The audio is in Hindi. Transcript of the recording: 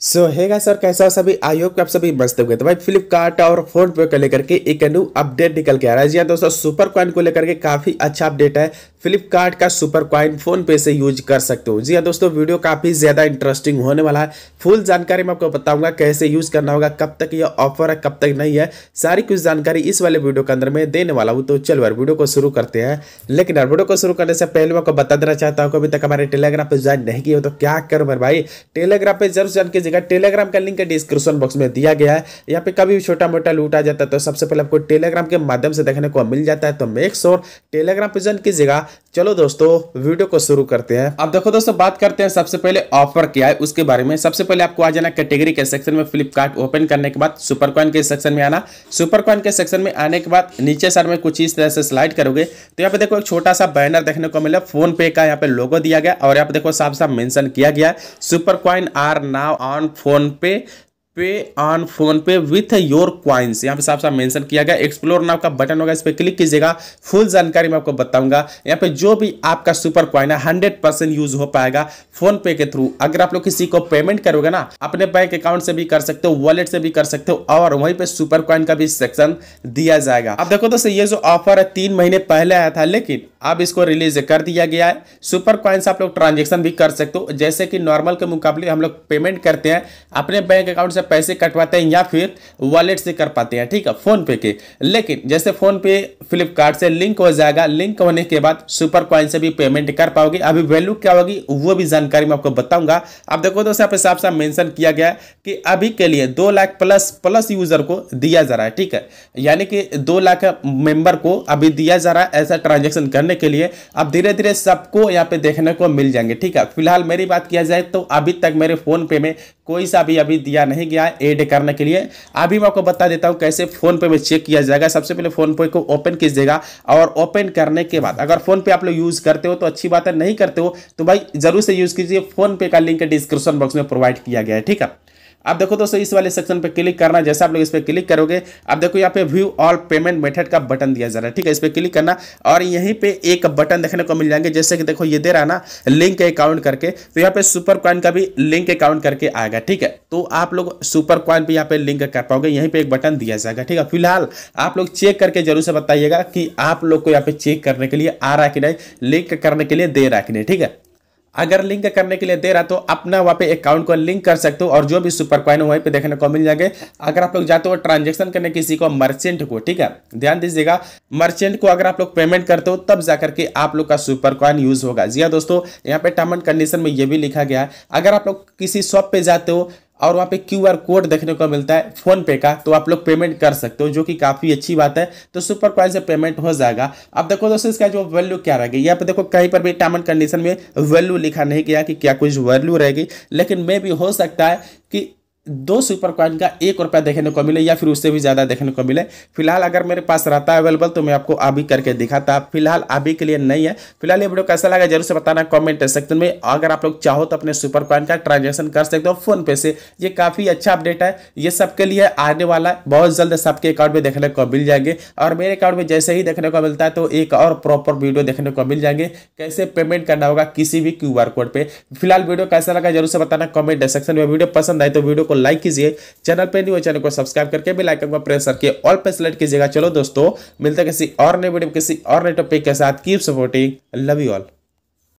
सो हैगा सर कैसा हो सभी आई होप कि आप सभी मस्त गए तो भाई फ्लिपकार्ट और फोन पे को लेकर के एक न्यू अपडेट निकल के आ रहा है जी हाँ दोस्तों सुपर कॉइन को लेकर के काफ़ी अच्छा अपडेट है फ्लिपकार्ट का सुपर कॉइन फोन पे से यूज कर सकते हो जी हाँ दोस्तों वीडियो काफ़ी ज़्यादा इंटरेस्टिंग होने वाला है फुल जानकारी मैं आपको बताऊंगा कैसे यूज़ करना होगा कब तक यह ऑफर है कब तक नहीं है सारी कुछ जानकारी इस वाले वीडियो के अंदर मैं देने वाला हूँ तो चलो यार वीडियो को शुरू करते हैं लेकिन यार वीडियो को शुरू करने से पहले मैं आपको बता देना चाहता हूँ अभी तक हमारे टेलीग्राम पर ज्वाइन नहीं किया तो क्या करूँ मेरे भाई टेलीग्राम पर जरूर जान के लीजिएगा टेलीग्राम का लिंक डिस्क्रिप्शन बॉक्स में दिया गया है यहाँ पे कभी छोटा मोटा लूट आ जाता है तो सबसे पहले आपको टेलीग्राम के माध्यम से देखने को मिल जाता है तो मेक श्योर टेलीग्राम पर ज्वाइन कीजिएगा चलो दोस्तों वीडियो को शुरू करते हैं अब देखो दोस्तों बात करते हैं सबसे पहले ऑफर क्या है उसके बारे में सबसे पहले आपको आ जाना कैटेगरी के सेक्शन में फ्लिपकार्ट ओपन करने के बाद सुपर कॉइन के सेक्शन में आना सुपर कॉइन के सेक्शन में आने के बाद नीचे साइड में कुछ इस तरह से स्लाइड करोगे तो यहाँ पे देखो एक छोटा सा बैनर देखने को मिला फोन पे का यहाँ पे लोगो दिया गया और यहाँ पे देखो साफ साफ मेंशन किया गया super coin are now on account PhonePe पे on PhonePe with your coins यहाँ पे साफ साफ मेंशन किया गया एक्सप्लोर नाम का बटन होगा इस पर क्लिक कीजिएगा फुल जानकारी मैं आपको बताऊंगा यहाँ पे जो भी आपका सुपर क्वाइन है हंड्रेड परसेंट यूज हो पाएगा फोन पे के थ्रू अगर आप लोग किसी को पेमेंट करोगे ना अपने बैंक अकाउंट से भी कर सकते हो वॉलेट से भी कर सकते हो और वहीं पर सुपर क्वाइन का भी सेक्शन दिया जाएगा अब देखो दोस्तों ये जो ऑफर है तीन महीने पहले आया था लेकिन अब इसको रिलीज कर दिया गया है सुपर क्वाइन से आप लोग ट्रांजेक्शन भी कर सकते हो जैसे कि नॉर्मल के मुकाबले हम लोग पेमेंट करते हैं अपने बैंक अकाउंट से पैसे कटवाते हैं या फिर वॉलेट से कर पाते हैं ठीक है फोन पे के लेकिन जैसे फोन पे फ्लिपकार्ट से लिंक हो जाएगा लिंक होने के बाद सुपर कॉइन से भी पेमेंट कर पाओगे अभी वैल्यू क्या होगी वो भी जानकारी मैं आपको बताऊंगा अब देखो दोस्तों आप हिसाब से साफ किया गया कि अभी के लिए दो लाख प्लस प्लस यूजर को दिया जा रहा है ठीक है यानी कि दो लाख मेंबर को अभी दिया जा रहा है ऐसा ट्रांजेक्शन करने के लिए अब धीरे धीरे सबको यहाँ पे देखने को मिल जाएंगे ठीक है फिलहाल मेरी बात किया जाए तो अभी तक मेरे फोन पे में कोई सा भी अभी दिया नहीं गया है एड करने के लिए अभी मैं आपको बता देता हूँ कैसे फ़ोनपे में चेक किया जाएगा सबसे पहले फ़ोनपे को ओपन कीजिएगा और ओपन करने के बाद अगर फ़ोनपे आप लोग यूज़ करते हो तो अच्छी बात है नहीं करते हो तो भाई ज़रूर से यूज़ कीजिए फोन पे का लिंक डिस्क्रिप्शन बॉक्स में प्रोवाइड किया गया है ठीक है आप देखो दोस्तों इस वाले सेक्शन पर क्लिक करना जैसे आप लोग इस पर क्लिक करोगे आप देखो यहाँ पे व्यू ऑल पेमेंट मेथड का बटन दिया जा रहा है ठीक है इस पर क्लिक करना और यहीं पे एक बटन देखने को मिल जाएंगे जैसे कि देखो ये दे रहा ना लिंक अकाउंट करके तो यहाँ पे सुपर क्वाइन का भी लिंक अकाउंट करके आएगा ठीक है तो आप लोग सुपर क्वाइन भी यहाँ पे लिंक कर पाओगे यहीं पे एक बटन दिया जाएगा ठीक है फिलहाल आप लोग चेक करके जरूर से बताइएगा कि आप लोग को यहाँ पे चेक करने के लिए आ रहा कि नहीं लिंक करने के लिए दे रहा कि नहीं ठीक है अगर लिंक करने के लिए दे रहा तो अपना वहाँ पे अकाउंट को लिंक कर सकते हो और जो भी सुपर कॉइन वहीं पे देखने को मिल जाएंगे अगर आप लोग जाते हो ट्रांजेक्शन करने किसी को मर्चेंट को ठीक है ध्यान दीजिएगा मर्चेंट को अगर आप लोग पेमेंट करते हो तब जाकर के आप लोग का सुपर कॉइन यूज होगा जी हाँ दोस्तों यहाँ पे टर्म एंड कंडीशन में ये भी लिखा गया है अगर आप लोग किसी शॉप पे जाते हो और वहाँ पे क्यू आर कोड देखने को मिलता है फोन पे का तो आप लोग पेमेंट कर सकते हो जो कि काफ़ी अच्छी बात है तो सुपर कॉइन से पेमेंट हो जाएगा अब देखो दोस्तों इसका जो वैल्यू क्या रहेगी यहाँ पे देखो कहीं पर भी टर्म एंड कंडीशन में वैल्यू लिखा नहीं गया कि क्या कुछ वैल्यू रहेगी लेकिन मे भी हो सकता है कि दो सुपर कॉइन का एक रुपया देखने को मिले या फिर उससे भी ज़्यादा देखने को मिले फिलहाल अगर मेरे पास रहता है अवेलेबल तो मैं आपको अभी करके दिखाता फिलहाल अभी के लिए नहीं है फिलहाल ये वीडियो कैसा लगा जरूर से बताना कमेंट सेक्शन में अगर आप लोग चाहो तो अपने सुपर कॉइन का ट्रांजेक्शन कर सकते हो फोनपे से ये काफ़ी अच्छा अपडेट है ये सबके लिए आने वाला है बहुत जल्द सबके अकाउंट में देखने को मिल जाएंगे और मेरे अकाउंट में जैसे ही देखने को मिलता है तो एक और प्रॉपर वीडियो देखने को मिल जाएंगे कैसे पेमेंट करना होगा किसी भी क्यू कोड पर फिलहाल वीडियो कैसा लगा जरूर से बताना कॉमेंट सेक्शन में वीडियो पसंद आए तो वीडियो को लाइक कीजिए चैनल पर न्यू चैनल को सब्सक्राइब करके भी लाइक पर प्रेस करके ऑल पर सेलेक्ट कीजिएगा चलो दोस्तों मिलते किसी और नए वीडियो किसी और नए टॉपिक के साथ keep supporting love you all